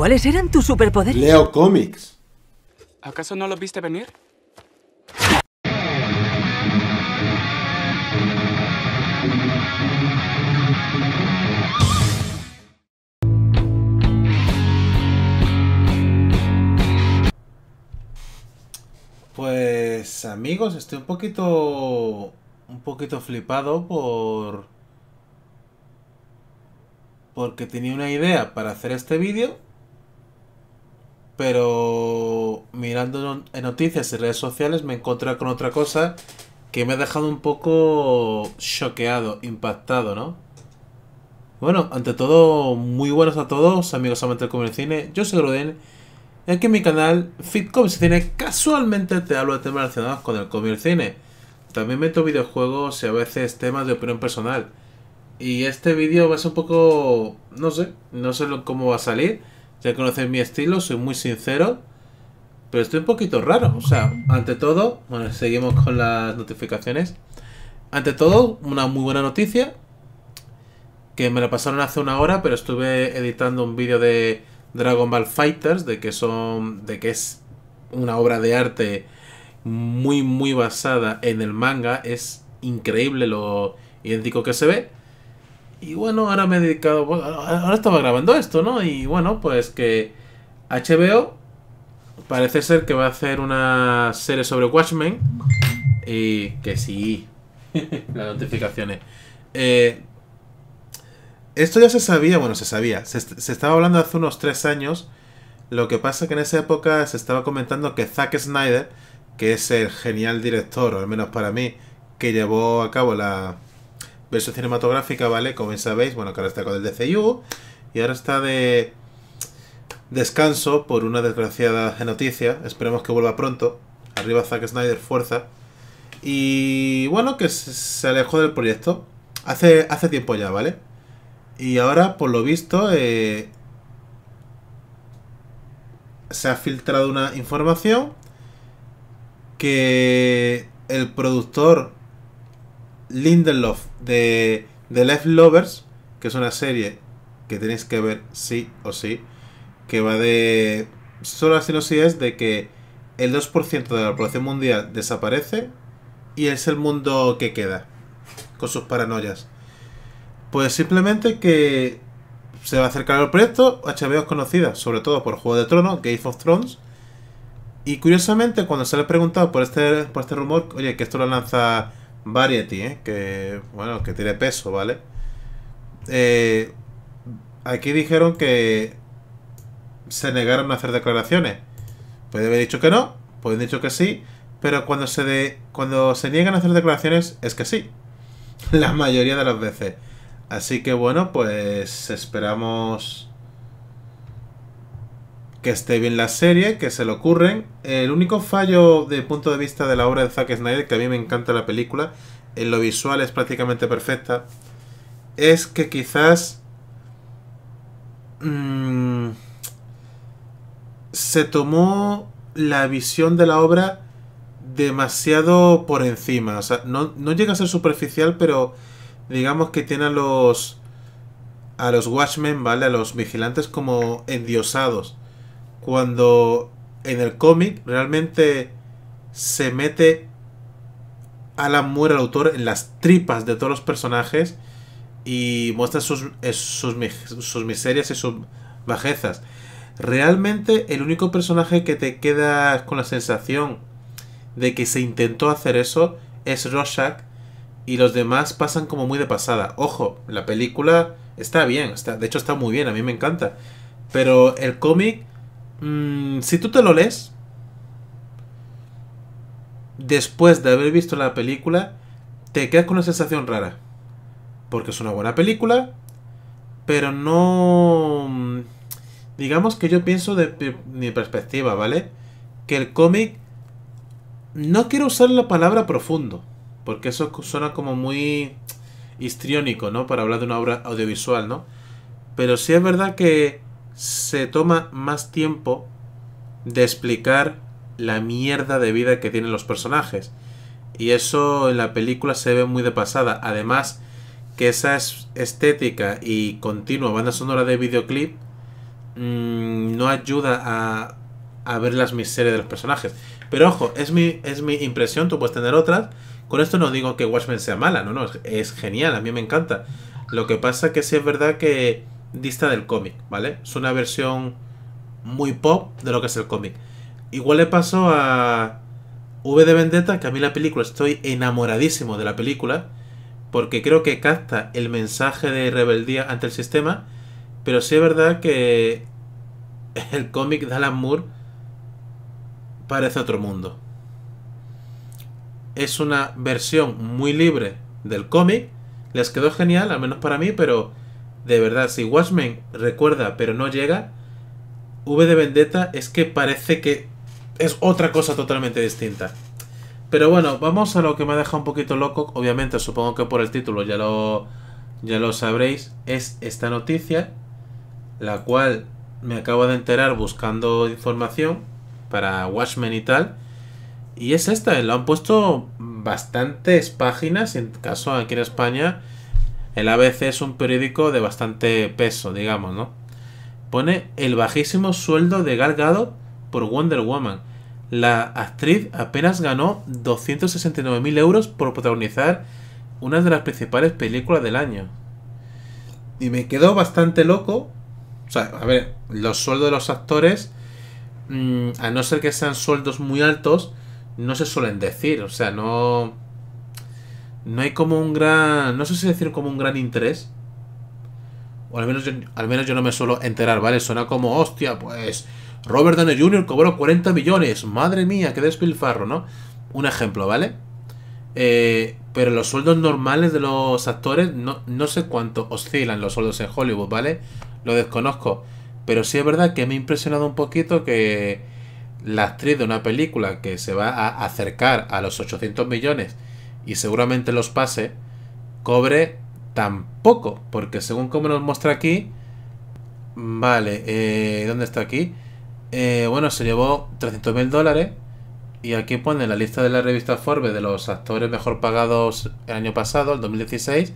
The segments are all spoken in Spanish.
¿Cuáles eran tus superpoderes? Leo Comics. ¿Acaso no los viste venir? Pues amigos, estoy un poquito un poquito flipado por porque tenía una idea para hacer este vídeo pero mirando en noticias y redes sociales me encontrado con otra cosa que me ha dejado un poco choqueado, impactado, ¿no? Bueno, ante todo, muy buenos a todos, amigos amantes del el cine. Yo soy Gruden. Y aquí en mi canal, Fitcom Cine, casualmente te hablo de temas relacionados con el comer cine. También meto videojuegos y a veces temas de opinión personal. Y este vídeo va a ser un poco... no sé, no sé cómo va a salir. Ya conocéis mi estilo, soy muy sincero. Pero estoy un poquito raro. O sea, ante todo, bueno, seguimos con las notificaciones. Ante todo, una muy buena noticia. Que me la pasaron hace una hora, pero estuve editando un vídeo de Dragon Ball Fighters, de que son. de que es una obra de arte muy muy basada en el manga. Es increíble lo idéntico que se ve. Y bueno, ahora me he dedicado. Pues, ahora estaba grabando esto, ¿no? Y bueno, pues que HBO parece ser que va a hacer una serie sobre Watchmen. Y que sí. Las notificaciones. Eh, esto ya se sabía, bueno, se sabía. Se, estaba hablando hace unos tres años. Lo que pasa que en esa época se estaba comentando que Zack Snyder, que es el genial director, o al menos para mí, que llevó a cabo la, versión cinematográfica, ¿vale? Como sabéis, bueno, que ahora está con el DCU y ahora está de descanso por una desgraciada noticia. Esperemos que vuelva pronto. Arriba Zack Snyder, fuerza. Y bueno, que se alejó del proyecto. Hace, hace tiempo ya, ¿vale? Y ahora, por lo visto, eh, se ha filtrado una información que el productor Lindelof de The Left Lovers, que es una serie que tenéis que ver sí o sí, que va de... Solo así no es de que el 2% de la población mundial desaparece y es el mundo que queda, con sus paranoias. Pues simplemente que se va a acercar al proyecto, HBO es conocida sobre todo por Juego de Tronos, Game of Thrones, y curiosamente cuando se le ha preguntado por este, por este rumor, oye, que esto lo lanza Variety, ¿eh? que bueno, que tiene peso, ¿vale? Eh, aquí dijeron que se negaron a hacer declaraciones. Puede haber dicho que no, pueden haber dicho que sí, pero cuando se, de, cuando se niegan a hacer declaraciones es que sí. La mayoría de las veces. Así que bueno, pues esperamos que esté bien la serie, que se le ocurren. El único fallo de punto de vista de la obra de Zack Snyder, que a mí me encanta la película, en lo visual es prácticamente perfecta, es que quizás mm, se tomó la visión de la obra demasiado por encima. O sea, no, no llega a ser superficial, pero digamos que tiene a los a los Watchmen, ¿vale? A los vigilantes como endiosados cuando en el cómic realmente se mete la Moore, el autor, en las tripas de todos los personajes y muestra sus, eh, sus, miserias y sus bajezas. Realmente el único personaje que te queda con la sensación de que se intentó hacer eso es Rorschach y los demás pasan como muy de pasada. Ojo, la película está bien, está, de hecho está muy bien, a mí me encanta. Pero el cómic Mm, si tú te lo lees, después de haber visto la película, te quedas con una sensación rara. Porque es una buena película, pero no... Mm, digamos que yo pienso de mi perspectiva, ¿vale? Que el cómic... No quiero usar la palabra profundo, porque eso suena como muy histriónico, ¿no? Para hablar de una obra audiovisual, ¿no? Pero sí es verdad que se toma más tiempo de explicar la mierda de vida que tienen los personajes. Y eso en la película se ve muy de pasada. Además, que esa estética y continua banda sonora de videoclip mm, no ayuda a, ver las miserias de los personajes. Pero ojo, es mi, es mi impresión, tú puedes tener otras. Con esto no digo que Watchmen sea mala, no, no, es, genial, a mí me encanta. Lo que pasa que sí es verdad que dista del cómic, ¿vale? Es una versión muy pop de lo que es el cómic. Igual le pasó a V de Vendetta, que a mí la película estoy enamoradísimo de la película, porque creo que capta el mensaje de rebeldía ante el sistema, pero sí es verdad que el cómic de Alan Moore parece otro mundo. Es una versión muy libre del cómic, les quedó genial, al menos para mí, pero de verdad, si Watchmen recuerda pero no llega, V de Vendetta es que parece que es otra cosa totalmente distinta. Pero bueno, vamos a lo que me ha dejado un poquito loco, obviamente supongo que por el título ya lo, ya lo sabréis, es esta noticia, la cual me acabo de enterar buscando información para Watchmen y tal. Y es esta, lo han puesto bastantes páginas, en caso aquí en España, el ABC es un periódico de bastante peso, digamos, ¿no? Pone el bajísimo sueldo de Gal por Wonder Woman. La actriz apenas ganó 269.000 euros por protagonizar una de las principales películas del año. Y me quedó bastante loco. O sea, a ver, los sueldos de los actores, mm, a no ser que sean sueldos muy altos, no se suelen decir. O sea, no no hay como un gran... No sé si decir como un gran interés. O al menos, yo, al menos yo no me suelo enterar, ¿vale? Suena como, hostia, pues... Robert Downey Jr. cobró 40 millones. Madre mía, qué despilfarro, ¿no? Un ejemplo, ¿vale? Eh, pero los sueldos normales de los actores, no, no sé cuánto oscilan los sueldos en Hollywood, ¿vale? Lo desconozco. Pero sí es verdad que me ha impresionado un poquito que la actriz de una película que se va a acercar a los 800 millones y seguramente los pase, cobre tampoco, porque según como nos muestra aquí, vale, eh, ¿dónde está aquí? Eh, bueno, se llevó 300.000 dólares y aquí pone la lista de la revista Forbes de los actores mejor pagados el año pasado, el 2016.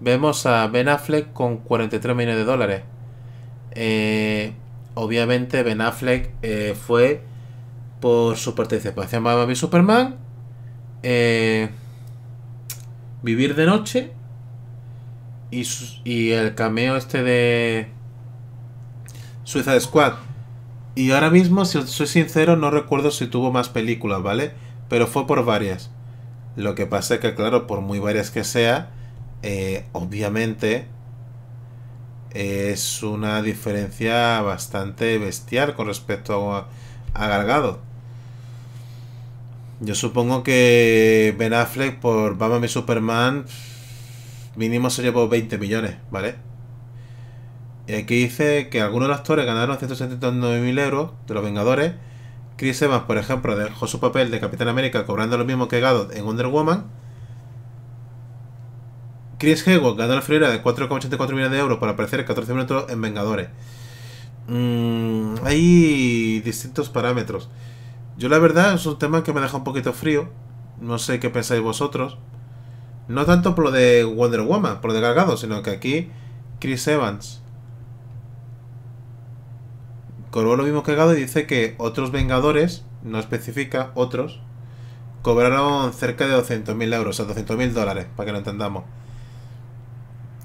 Vemos a Ben Affleck con 43 millones de dólares. Eh, obviamente Ben Affleck fue por su participación pues en Superman. Eh, Vivir de noche y, y el cameo este de Suiza de Squad. Y ahora mismo, si soy sincero, no recuerdo si tuvo más películas, ¿vale? Pero fue por varias. Lo que pasa es que, claro, por muy varias que sea, eh, obviamente es una diferencia bastante bestial con respecto a, a Gargado. Yo supongo que Ben Affleck por Batman y Superman mínimo sería por 20 millones, ¿vale? Y aquí dice que algunos de los actores ganaron 179.000 euros de los Vengadores. Chris Evans, por ejemplo, dejó su papel de Capitán América cobrando lo mismo que Gadot en Wonder Woman. Chris Hemsworth ganó la friera de 4,84 millones de euros para aparecer 14 minutos en Vengadores. Mm, hay distintos parámetros. Yo la verdad es un tema que me deja un poquito frío. No sé qué pensáis vosotros. No tanto por lo de Wonder Woman, por lo de cargado, sino que aquí Chris Evans Corvo lo mismo que y dice que otros Vengadores, no especifica, otros, cobraron cerca de 200.000 euros, o sea, 200.000 dólares, para que lo entendamos.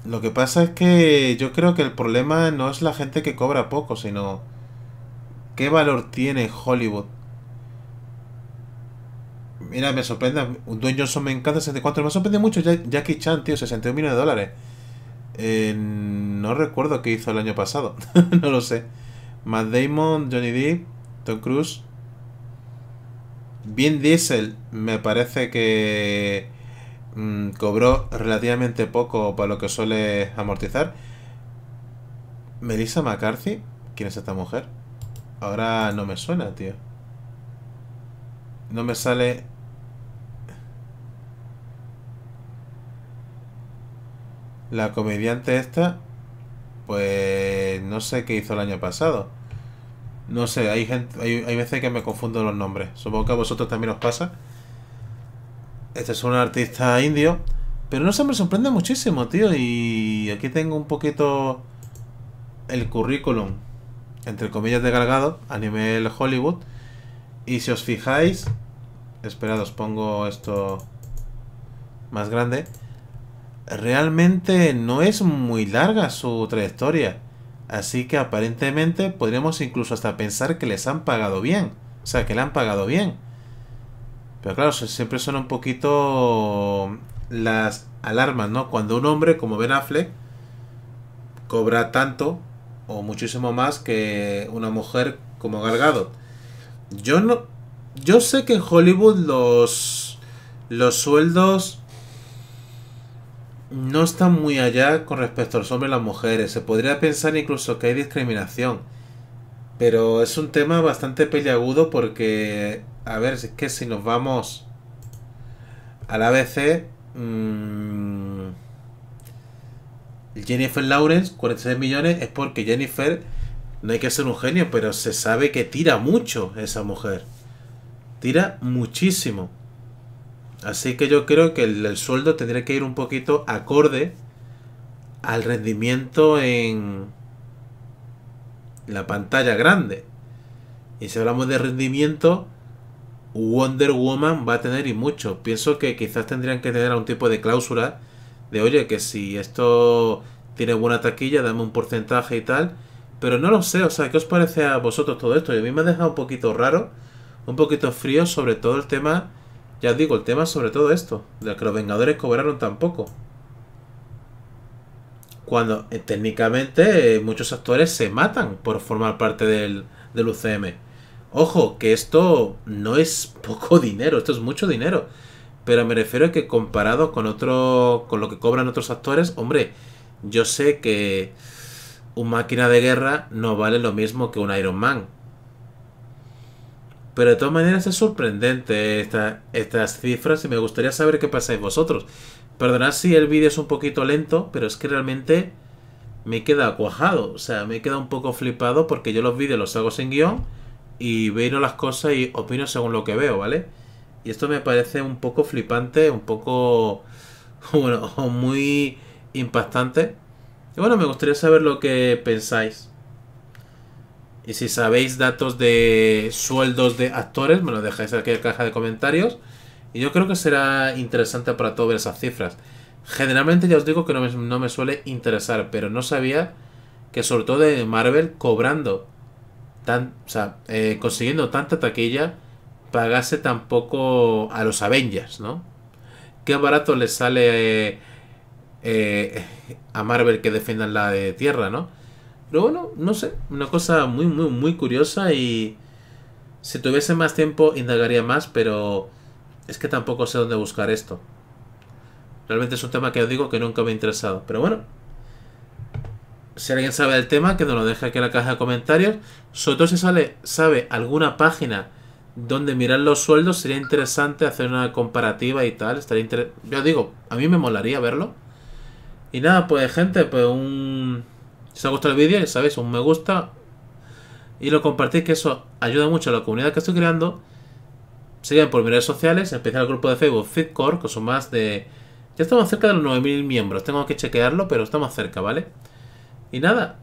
Lo que pasa es que yo creo que el problema no es la gente que cobra poco, sino qué valor tiene Hollywood Mira, me sorprende. Un dueño Johnson me encanta, 64. Me sorprende mucho Jackie Chan, tío, 61 millones de dólares. Eh, no recuerdo qué hizo el año pasado. no lo sé. Matt Damon, Johnny Depp, Tom Cruise. Bien Diesel, me parece que mm, cobró relativamente poco para lo que suele amortizar. Melissa McCarthy, ¿quién es esta mujer? Ahora no me suena, tío. No me sale La comediante esta, pues no sé qué hizo el año pasado. No sé, hay, gente, hay, hay veces que me confundo los nombres. Supongo que a vosotros también os pasa. Este es un artista indio. Pero no se me sorprende muchísimo, tío. Y aquí tengo un poquito el currículum, entre comillas, de cargado a nivel Hollywood. Y si os fijáis, esperad, os pongo esto más grande realmente no es muy larga su trayectoria. Así que aparentemente podríamos incluso hasta pensar que les han pagado bien. O sea, que le han pagado bien. Pero claro, siempre son un poquito las alarmas, ¿no? Cuando un hombre como Ben Affleck cobra tanto o muchísimo más que una mujer como Galgado. Yo no yo sé que en Hollywood los los sueldos no está muy allá con respecto a los hombres y las mujeres. Se podría pensar incluso que hay discriminación. Pero es un tema bastante peliagudo porque, a ver, es que si nos vamos al ABC, mm, Jennifer Lawrence, 46 millones, es porque Jennifer, no hay que ser un genio, pero se sabe que tira mucho esa mujer. Tira muchísimo. Así que yo creo que el, sueldo tendría que ir un poquito acorde al rendimiento en la pantalla grande. Y si hablamos de rendimiento, Wonder Woman va a tener y mucho. Pienso que quizás tendrían que tener algún tipo de cláusula de, oye, que si esto tiene buena taquilla, dame un porcentaje y tal. Pero no lo sé, o sea, ¿qué os parece a vosotros todo esto? Y a mí me ha dejado un poquito raro, un poquito frío sobre todo el tema ya os digo, el tema es sobre todo esto, de que los Vengadores cobraron tan poco. Cuando eh, técnicamente eh, muchos actores se matan por formar parte del, del UCM. Ojo, que esto no es poco dinero, esto es mucho dinero. Pero me refiero a que comparado con otro. con lo que cobran otros actores, hombre, yo sé que un máquina de guerra no vale lo mismo que un Iron Man. Pero de todas maneras es sorprendente estas cifras y me gustaría saber qué pasáis vosotros. Perdonad si el vídeo es un poquito lento, pero es que realmente me queda cuajado. O sea, me queda un poco flipado porque yo los vídeos los hago sin guión y veo las cosas y opino según lo que veo, ¿vale? Y esto me parece un poco flipante, un poco, bueno, muy impactante. Y bueno, me gustaría saber lo que pensáis. Y si sabéis datos de sueldos de actores, me lo dejáis aquí en la caja de comentarios. Y yo creo que será interesante para todos ver esas cifras. Generalmente ya os digo que no me, suele interesar, pero no sabía que sobre todo de Marvel cobrando, tan, o sea, eh, consiguiendo tanta taquilla, pagase tampoco a los Avengers, ¿no? Qué barato le sale eh, eh, a Marvel que defiendan la de Tierra, ¿no? Pero bueno, no sé, una cosa muy, muy, muy curiosa y si tuviese más tiempo indagaría más, pero es que tampoco sé dónde buscar esto. Realmente es un tema que os digo que nunca me ha interesado, pero bueno. Si alguien sabe el tema, que nos lo deje aquí en la caja de comentarios. Sobre todo si sale, sabe alguna página donde mirar los sueldos, sería interesante hacer una comparativa y tal. Estaría Yo digo, a mí me molaría verlo. Y nada, pues gente, pues un si os ha gustado el vídeo, ya sabéis, un me gusta y lo compartís, que eso ayuda mucho a la comunidad que estoy creando. Sigan por mis redes sociales, en especial el grupo de Facebook Fitcore, que son más de... Ya estamos cerca de los 9.000 miembros, tengo que chequearlo, pero estamos cerca, ¿vale? Y nada,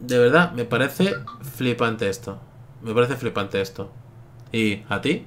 de verdad, me parece flipante esto. Me parece flipante esto. ¿Y a ti?